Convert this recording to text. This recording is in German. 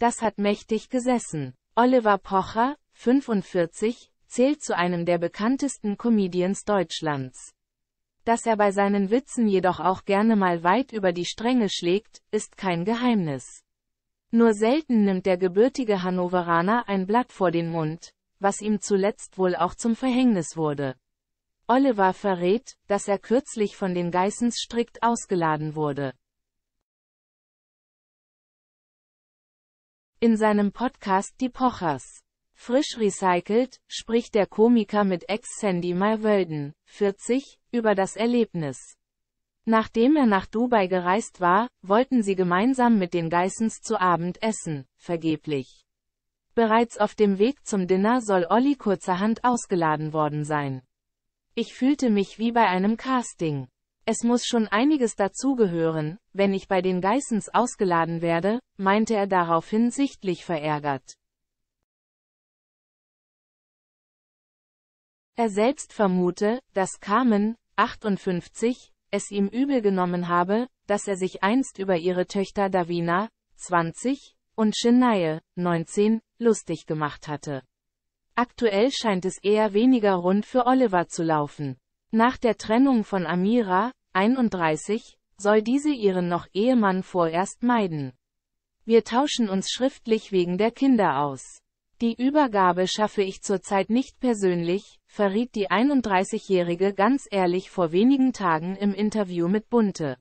das hat mächtig gesessen. Oliver Pocher, 45, zählt zu einem der bekanntesten Comedians Deutschlands. Dass er bei seinen Witzen jedoch auch gerne mal weit über die Stränge schlägt, ist kein Geheimnis. Nur selten nimmt der gebürtige Hannoveraner ein Blatt vor den Mund, was ihm zuletzt wohl auch zum Verhängnis wurde. Oliver verrät, dass er kürzlich von den Geißens strikt ausgeladen wurde. In seinem Podcast Die Pochers. Frisch recycelt, spricht der Komiker mit Ex-Sandy Malwölden, 40, über das Erlebnis. Nachdem er nach Dubai gereist war, wollten sie gemeinsam mit den Geissens zu Abend essen, vergeblich. Bereits auf dem Weg zum Dinner soll Olli kurzerhand ausgeladen worden sein. Ich fühlte mich wie bei einem Casting. Es muss schon einiges dazugehören, wenn ich bei den Geissens ausgeladen werde, meinte er daraufhin sichtlich verärgert. Er selbst vermute, dass Carmen, 58, es ihm übel genommen habe, dass er sich einst über ihre Töchter Davina, 20, und Shinaye, 19, lustig gemacht hatte. Aktuell scheint es eher weniger rund für Oliver zu laufen. Nach der Trennung von Amira, 31, soll diese ihren noch Ehemann vorerst meiden. Wir tauschen uns schriftlich wegen der Kinder aus. Die Übergabe schaffe ich zurzeit nicht persönlich, verriet die 31-Jährige ganz ehrlich vor wenigen Tagen im Interview mit Bunte.